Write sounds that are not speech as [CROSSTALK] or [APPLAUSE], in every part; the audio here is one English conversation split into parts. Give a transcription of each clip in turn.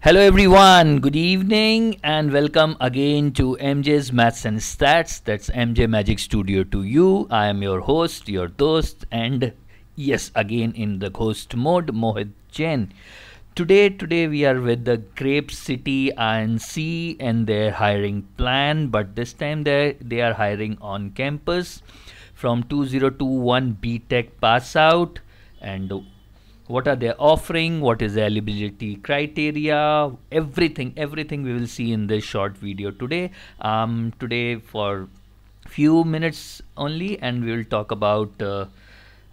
Hello everyone, good evening and welcome again to MJ's Maths and Stats. That's MJ Magic Studio to you. I am your host, your host, and yes, again in the ghost mode, Mohit Jain. Today, today we are with the Grape City INC and their hiring plan, but this time they they are hiring on campus from 2021 BTech pass out and what are they offering what is the eligibility criteria everything everything we will see in this short video today um, today for few minutes only and we will talk about uh,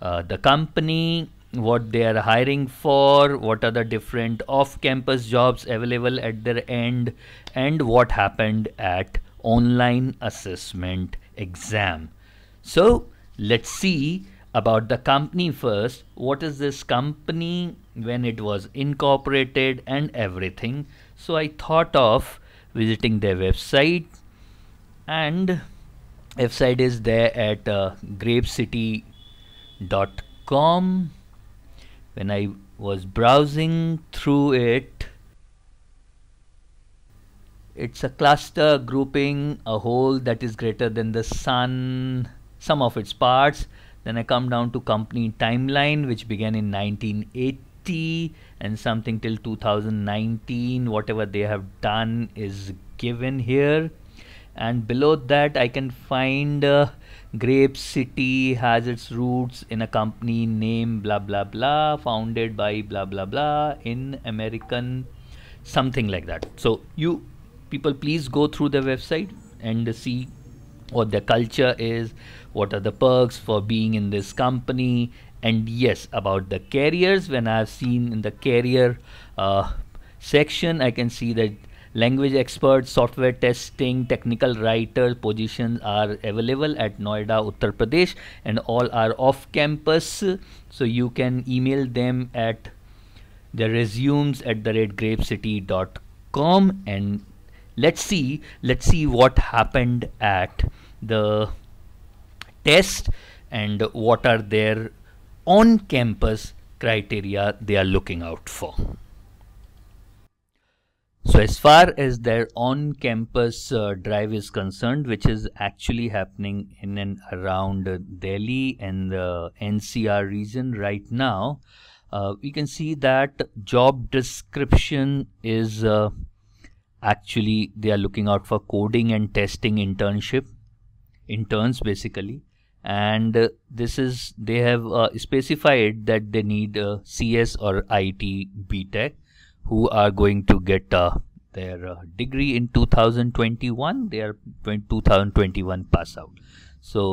uh, the company what they are hiring for what are the different off-campus jobs available at their end and what happened at online assessment exam so let's see about the company first what is this company when it was incorporated and everything so i thought of visiting their website and website is there at uh, grapecity.com when i was browsing through it it's a cluster grouping a whole that is greater than the sun Some of its parts then I come down to company timeline, which began in 1980 and something till 2019. Whatever they have done is given here. And below that, I can find uh, Grape City has its roots in a company name blah blah blah, founded by blah blah blah in American something like that. So you people please go through the website and see what their culture is, what are the perks for being in this company, and yes, about the carriers. When I've seen in the carrier uh, section, I can see that language experts, software testing, technical writer positions are available at Noida, Uttar Pradesh, and all are off campus. So you can email them at the resumes at the rate and let's see let's see what happened at the test and what are their on campus criteria they are looking out for so as far as their on campus uh, drive is concerned which is actually happening in and around delhi and the ncr region right now uh, we can see that job description is uh, actually they are looking out for coding and testing internship interns basically and uh, this is they have uh, specified that they need a uh, cs or it btech who are going to get uh, their uh, degree in 2021 they are 2021 pass out so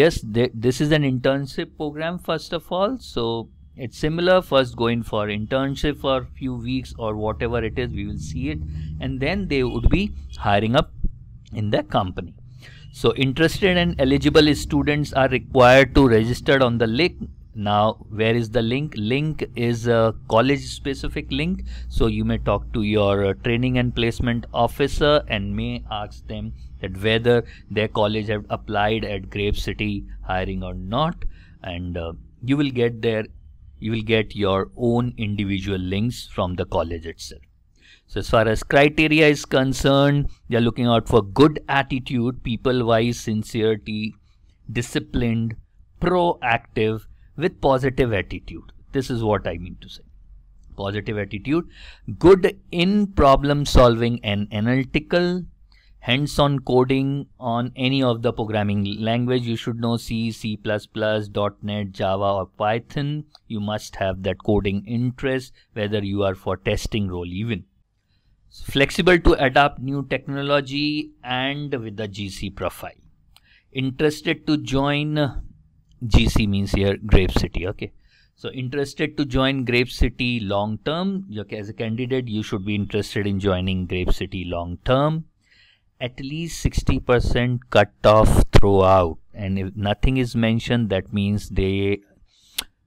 yes they, this is an internship program first of all so it's similar first going for internship for a few weeks or whatever it is we will see it and then they would be hiring up in the company so interested and eligible students are required to register on the link now where is the link link is a college specific link so you may talk to your uh, training and placement officer and may ask them that whether their college have applied at grape city hiring or not and uh, you will get their you will get your own individual links from the college itself. So as far as criteria is concerned, they are looking out for good attitude, people-wise sincerity, disciplined, proactive, with positive attitude. This is what I mean to say. Positive attitude, good in problem solving and analytical, hands-on coding on any of the programming language. You should know C, C++, .NET, Java or Python. You must have that coding interest, whether you are for testing role even. Flexible to adapt new technology and with the GC profile. Interested to join GC means here Grape City. Okay. So interested to join Grape City long term. Okay, as a candidate, you should be interested in joining Grape City long term at least 60% cut off throughout and if nothing is mentioned that means the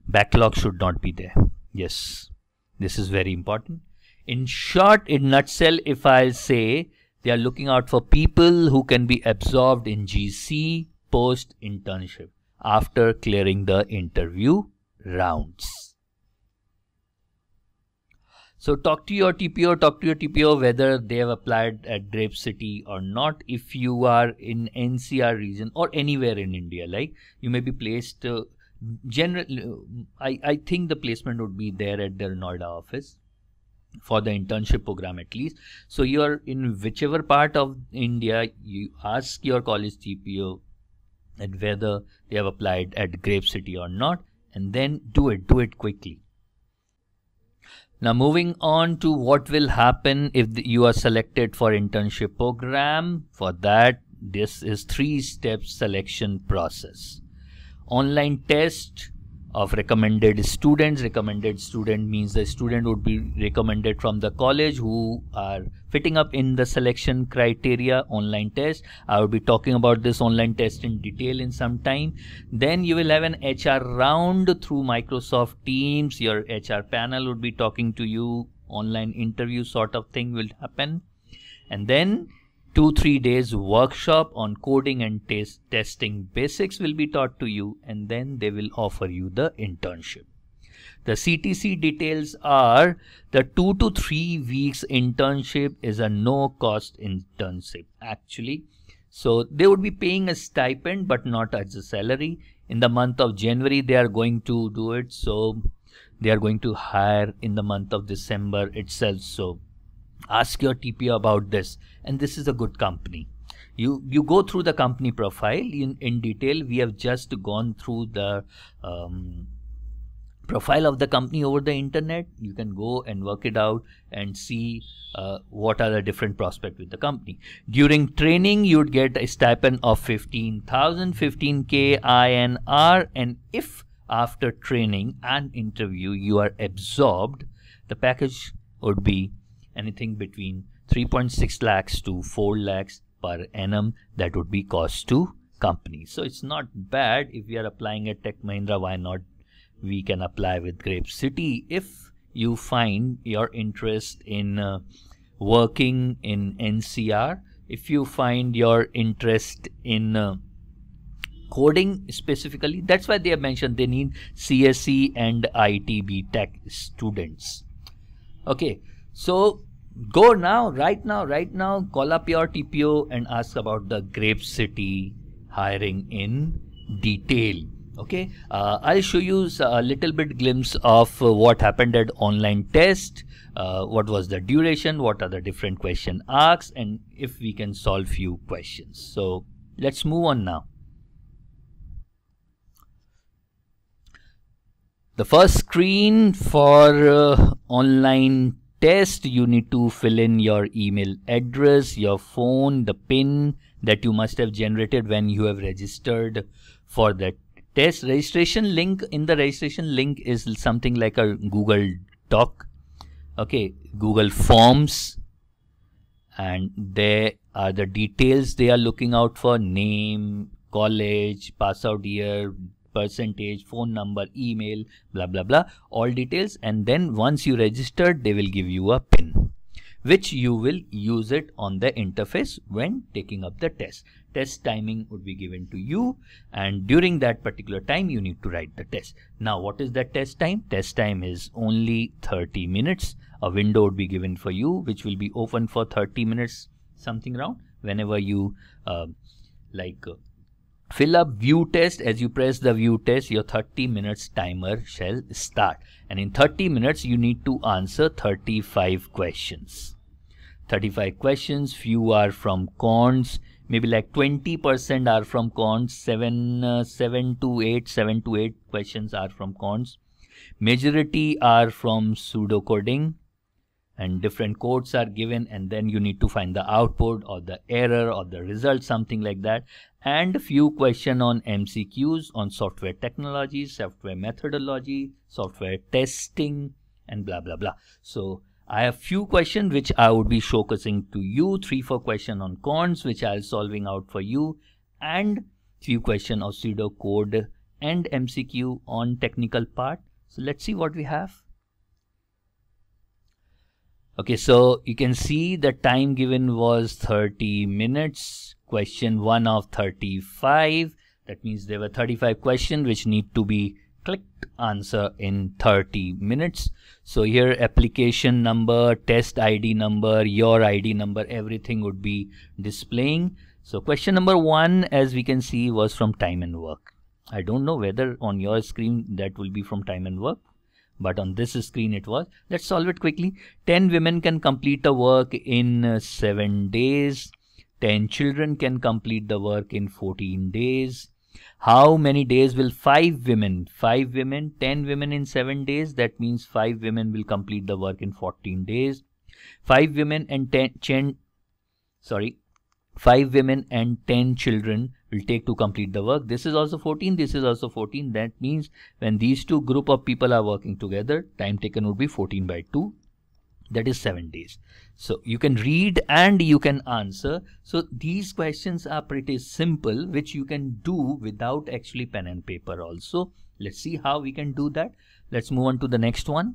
backlog should not be there yes this is very important in short in nutshell if i say they are looking out for people who can be absorbed in gc post internship after clearing the interview rounds so talk to your TPO, talk to your TPO whether they have applied at Grape City or not. If you are in NCR region or anywhere in India, like you may be placed. Uh, generally, uh, I I think the placement would be there at their Noida office for the internship program at least. So you're in whichever part of India, you ask your college TPO and whether they have applied at Grape City or not, and then do it. Do it quickly now moving on to what will happen if the, you are selected for internship program. For that, this is three step selection process. Online test, of recommended students. Recommended student means the student would be recommended from the college who are fitting up in the selection criteria online test. I will be talking about this online test in detail in some time. Then you will have an HR round through Microsoft Teams. Your HR panel would be talking to you. Online interview sort of thing will happen. And then Two, three days workshop on coding and test testing basics will be taught to you and then they will offer you the internship. The CTC details are the two to three weeks internship is a no cost internship actually. So they would be paying a stipend but not as a salary. In the month of January, they are going to do it. So they are going to hire in the month of December itself. So ask your TPO about this and this is a good company you you go through the company profile in, in detail we have just gone through the um, profile of the company over the internet you can go and work it out and see uh, what are the different prospects with the company during training you'd get a stipend of 15000 15k inr and if after training and interview you are absorbed the package would be anything between 3.6 lakhs to 4 lakhs per annum that would be cost to company. So it's not bad if you are applying at Tech Mahindra, why not we can apply with Grape City if you find your interest in uh, working in NCR, if you find your interest in uh, coding specifically, that's why they have mentioned they need CSE and ITB Tech students. Okay, so go now, right now, right now, call up your TPO and ask about the Grape City hiring in detail. Okay, uh, I'll show you a little bit glimpse of uh, what happened at online test, uh, what was the duration, what are the different question asks, and if we can solve few questions. So let's move on now. The first screen for uh, online test you need to fill in your email address your phone the pin that you must have generated when you have registered for that test registration link in the registration link is something like a google doc okay google forms and there are the details they are looking out for name college pass out year percentage, phone number, email, blah, blah, blah, all details. And then once you registered, they will give you a pin which you will use it on the interface when taking up the test. Test timing would be given to you and during that particular time you need to write the test. Now what is the test time? Test time is only 30 minutes. A window would be given for you which will be open for 30 minutes something around whenever you uh, like uh, fill up view test as you press the view test your 30 minutes timer shall start and in 30 minutes you need to answer 35 questions 35 questions few are from cons maybe like 20% are from cons 7 uh, 7 to 8 7 to 8 questions are from cons majority are from pseudocoding and different codes are given and then you need to find the output or the error or the result something like that and few question on mcqs on software technology software methodology software testing and blah blah blah so I have few questions which I would be showcasing to you, three four question on cons which I'll solving out for you, and few question of pseudo code and MCQ on technical part. So let's see what we have. Okay, so you can see the time given was 30 minutes. Question 1 of 35. That means there were 35 questions which need to be clicked answer in 30 minutes. So here application number, test ID number, your ID number, everything would be displaying. So question number 1 as we can see was from time and work. I don't know whether on your screen that will be from time and work but on this screen it was let's solve it quickly 10 women can complete the work in uh, 7 days 10 children can complete the work in 14 days how many days will 5 women 5 women 10 women in 7 days that means 5 women will complete the work in 14 days 5 women and 10 sorry 5 women and 10 children will take to complete the work. This is also 14, this is also 14. That means when these two group of people are working together, time taken would be 14 by 2. That is 7 days. So you can read and you can answer. So these questions are pretty simple, which you can do without actually pen and paper also. Let's see how we can do that. Let's move on to the next one.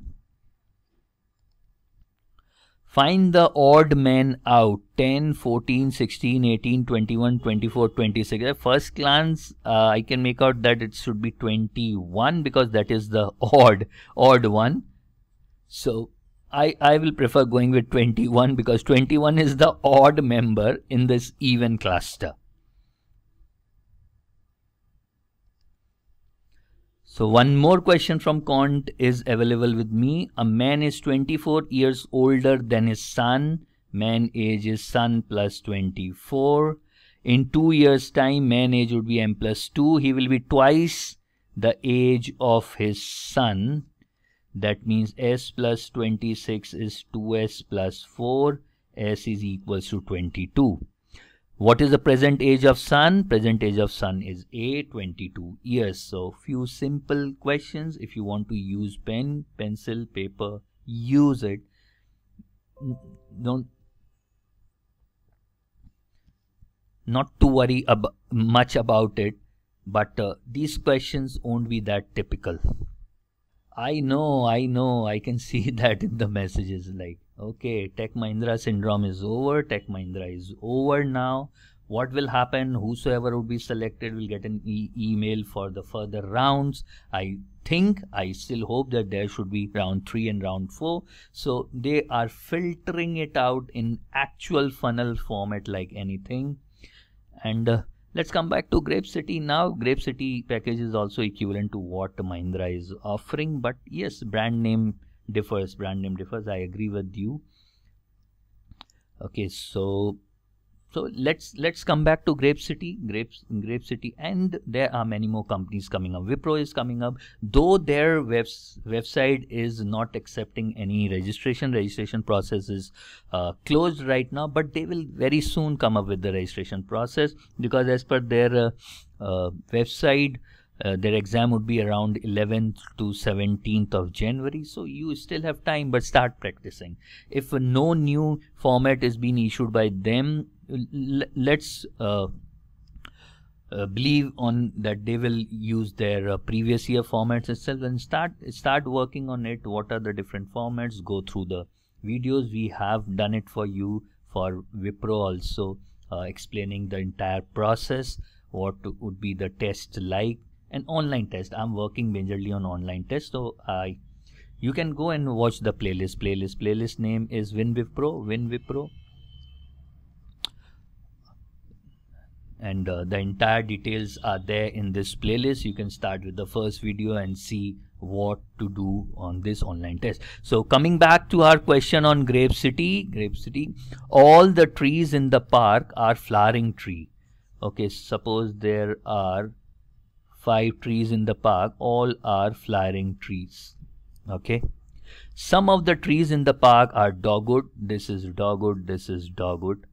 Find the odd men out 10, 14, 16, 18, 21, 24, 26. At first glance, uh, I can make out that it should be 21 because that is the [LAUGHS] odd, odd one. So I, I will prefer going with 21 because 21 is the odd member in this even cluster. So one more question from Kant is available with me. A man is 24 years older than his son. Man age is son plus 24. In two years time, man age would be m plus 2. He will be twice the age of his son. That means s plus 26 is 2s plus 4. s is equals to 22. What is the present age of sun? Present age of sun is A, 22 years. So few simple questions. If you want to use pen, pencil, paper, use it. Don't not to worry ab much about it, but uh, these questions won't be that typical. I know, I know, I can see [LAUGHS] that in the messages like, okay, Tech Mahindra syndrome is over, Tech Mahindra is over now. What will happen? Whosoever would be selected will get an e- email for the further rounds. I think, I still hope that there should be round 3 and round 4. So they are filtering it out in actual funnel format like anything. And uh, Let's come back to Grape City now. Grape City package is also equivalent to what Mahindra is offering, but yes, brand name differs. Brand name differs. I agree with you. Okay, so so let's let's come back to Grape City, Grape Grape City, and there are many more companies coming up. Wipro is coming up, though their web website is not accepting any registration. Registration process is uh, closed right now, but they will very soon come up with the registration process because as per their uh, uh, website. Uh, their exam would be around 11th to 17th of January, so you still have time, but start practicing. If no new format is being issued by them let's uh, uh, believe on that they will use their uh, previous year formats itself and start start working on it what are the different formats go through the videos we have done it for you for wipro also uh, explaining the entire process what would be the test like an online test i'm working majorly on online test so i you can go and watch the playlist playlist playlist name is win Vipro. win Vipro. and uh, the entire details are there in this playlist you can start with the first video and see what to do on this online test so coming back to our question on grape city grape city all the trees in the park are flowering tree okay suppose there are five trees in the park all are flowering trees okay some of the trees in the park are dogwood this is dogwood this is dogwood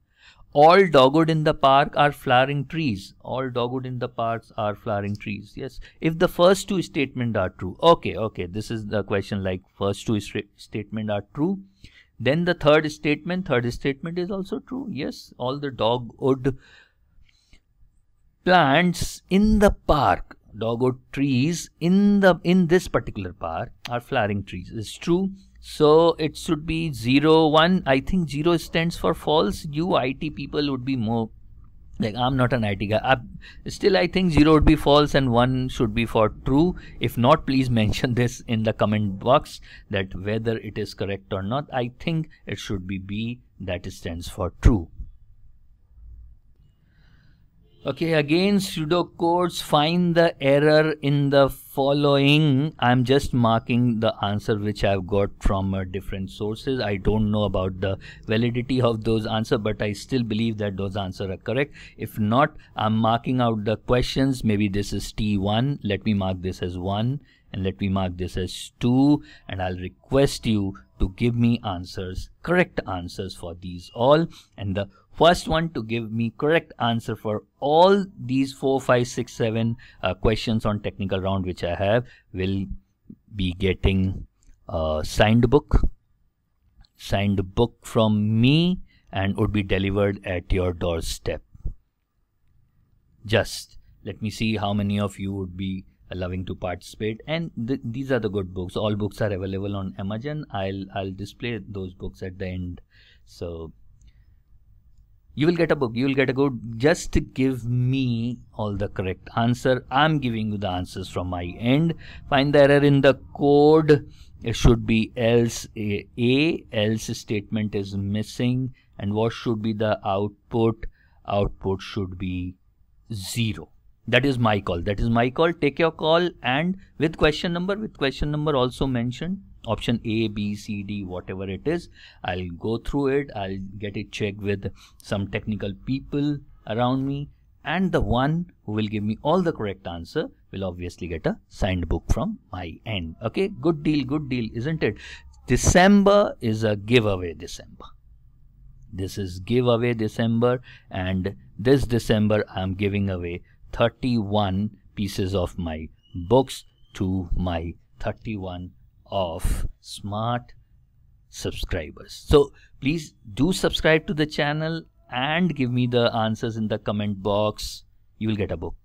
all dogwood in the park are flowering trees. All dogwood in the parks are flowering trees. Yes. If the first two statement are true. Okay, okay. This is the question like first two statement are true. Then the third statement, third statement is also true. Yes, all the dogwood plants in the park, dogwood trees in the in this particular park are flowering trees. It's true. So it should be 0, 1. I think 0 stands for false. You IT people would be more like I'm not an IT guy. I, still, I think 0 would be false and 1 should be for true. If not, please [LAUGHS] mention this in the comment box that whether it is correct or not. I think it should be B that stands for true. Okay, again pseudo codes find the error in the following. I'm just marking the answer which I've got from uh, different sources. I don't know about the validity of those answer, but I still believe that those answer are correct. If not, I'm marking out the questions. Maybe this is T1. Let me mark this as 1 and let me mark this as 2 and I'll request you to give me answers, correct answers for these all and the first one to give me correct answer for all these four, five, six, seven uh, questions on technical round which I have will be getting a signed book signed book from me and would be delivered at your doorstep just let me see how many of you would be loving to participate and th these are the good books all books are available on amazon i'll i'll display those books at the end so you will get a book you will get a good just give me all the correct answer i'm giving you the answers from my end find the error in the code it should be else a, a else statement is missing and what should be the output output should be zero that is my call that is my call take your call and with question number with question number also mentioned option A, B, C, D, whatever it is. I'll go through it. I'll get it checked with some technical people around me. And the one who will give me all the correct answer will obviously get a signed book from my end. Okay, good deal, good deal, isn't it? December is a giveaway December. This is giveaway December and this December I'm giving away 31 pieces of my books to my 31 of smart subscribers. So please do subscribe to the channel and give me the answers in the comment box. You will get a book.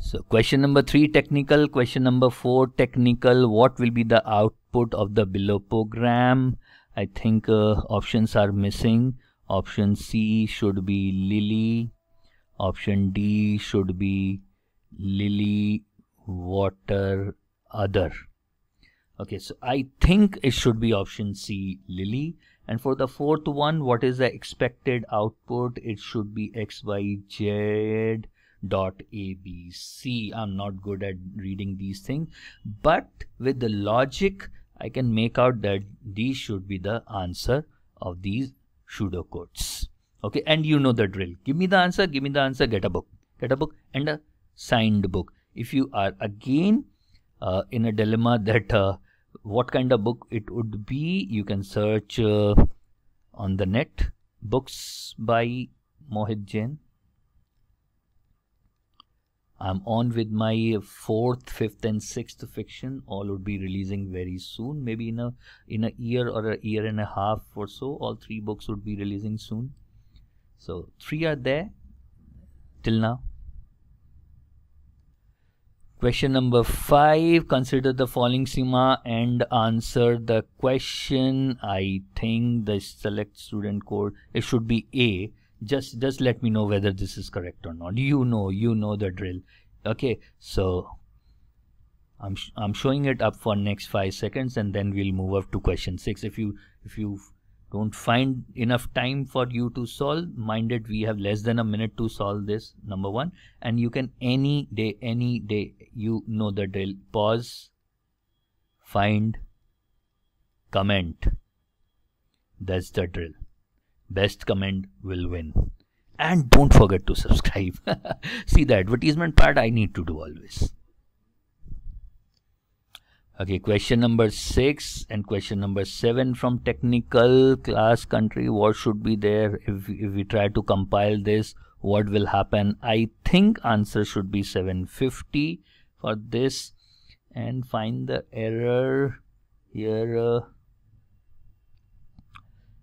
So question number three technical, question number four technical. What will be the output of the below program? I think uh, options are missing. Option C should be Lily. Option D should be Lily water other okay so i think it should be option c lily and for the fourth one what is the expected output it should be xyz dot a b am not good at reading these things but with the logic i can make out that these should be the answer of these codes. okay and you know the drill give me the answer give me the answer get a book get a book and a signed book if you are again uh, in a dilemma that uh, what kind of book it would be you can search uh, on the net books by Mohit Jain I'm on with my fourth, fifth, and sixth fiction. All would be releasing very soon, maybe in a in a year or a year and a half or so. All three books would be releasing soon. So three are there till now. Question number five, consider the following schema and answer the question. I think the select student code, it should be A. Just, just let me know whether this is correct or not. You know, you know the drill. Okay, so I'm, sh I'm showing it up for next five seconds and then we'll move up to question six. If you, if you don't find enough time for you to solve minded we have less than a minute to solve this number one and you can any day any day you know the drill pause find comment that's the drill best comment will win and don't forget to subscribe [LAUGHS] see the advertisement part i need to do always Okay, question number 6 and question number 7 from technical class country. What should be there if, if we try to compile this? What will happen? I think answer should be 750 for this and find the error here. Uh,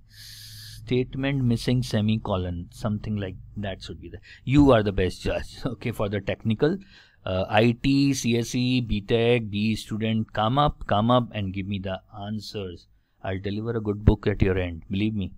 statement missing semicolon something like that should be there you are the best judge [LAUGHS] okay for the technical uh, IT, CSE, BTech, BE student, come up, come up and give me the answers. I'll deliver a good book at your end, believe me.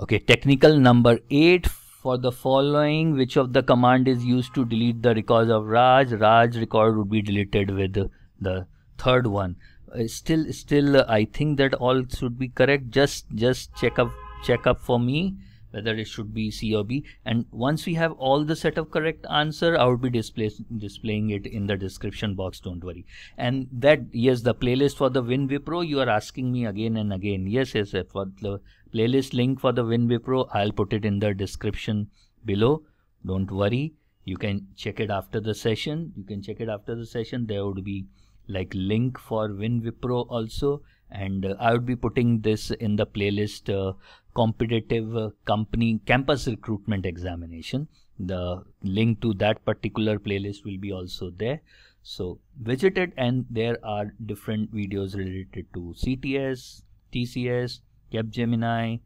Okay, technical number 8 for the following which of the command is used to delete the records of Raj? Raj record would be deleted with the third one. Uh, still, still, uh, I think that all should be correct. Just, just check up, check up for me whether it should be C or B. And once we have all the set of correct answer, I will be display, displaying it in the description box. Don't worry. And that, yes, the playlist for the WinWay you are asking me again and again. Yes, yes, for the playlist link for the WinWay I'll put it in the description below. Don't worry. You can check it after the session. You can check it after the session. There would be like link for WinWay also and I would be putting this in the playlist uh, competitive uh, company campus recruitment examination. The link to that particular playlist will be also there. So visit it and there are different videos related to CTS, TCS, Capgemini,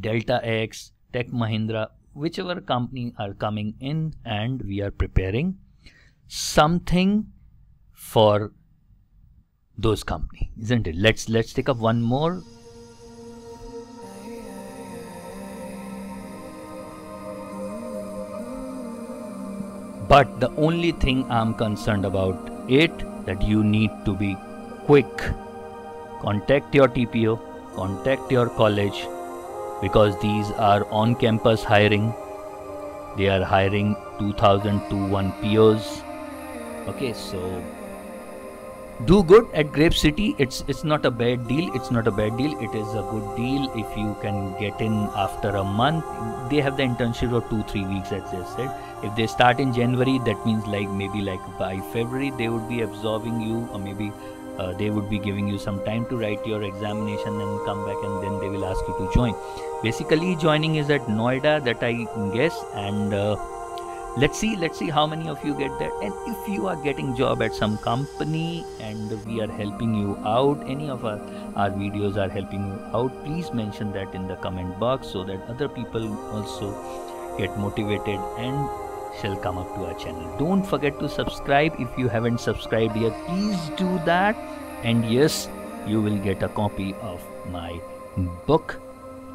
Delta X, Tech Mahindra, whichever company are coming in and we are preparing something for those company isn't it let's let's take up one more but the only thing i'm concerned about it that you need to be quick contact your tpo contact your college because these are on campus hiring they are hiring 2000 to 1 pos okay so do good at grape city it's it's not a bad deal it's not a bad deal it is a good deal if you can get in after a month they have the internship of two three weeks as they said if they start in january that means like maybe like by february they would be absorbing you or maybe uh, they would be giving you some time to write your examination and come back and then they will ask you to join basically joining is at noida that i guess and uh, let's see let's see how many of you get that and if you are getting job at some company and we are helping you out any of our, our videos are helping you out please mention that in the comment box so that other people also get motivated and shall come up to our channel don't forget to subscribe if you haven't subscribed yet please do that and yes you will get a copy of my book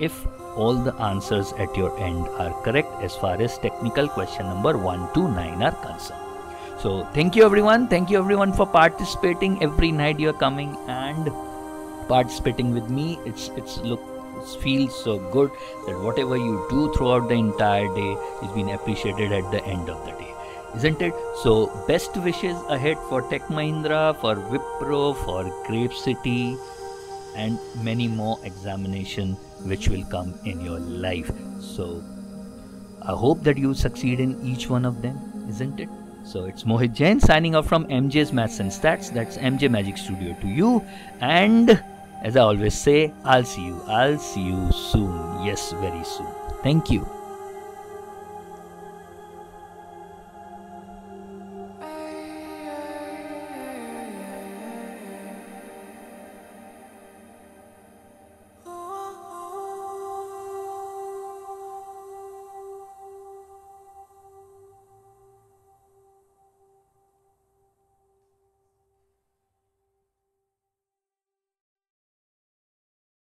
if all the answers at your end are correct as far as technical question number 1 to 9 are concerned. So thank you everyone. Thank you everyone for participating. Every night you're coming and participating with me. It's it's look it feels so good that whatever you do throughout the entire day is being appreciated at the end of the day. Isn't it? So best wishes ahead for Tech Mahindra, for Wipro, for Grape City, and many more examination which will come in your life so i hope that you succeed in each one of them isn't it so it's mohit jain signing off from mj's maths and stats that's mj magic studio to you and as i always say i'll see you i'll see you soon yes very soon thank you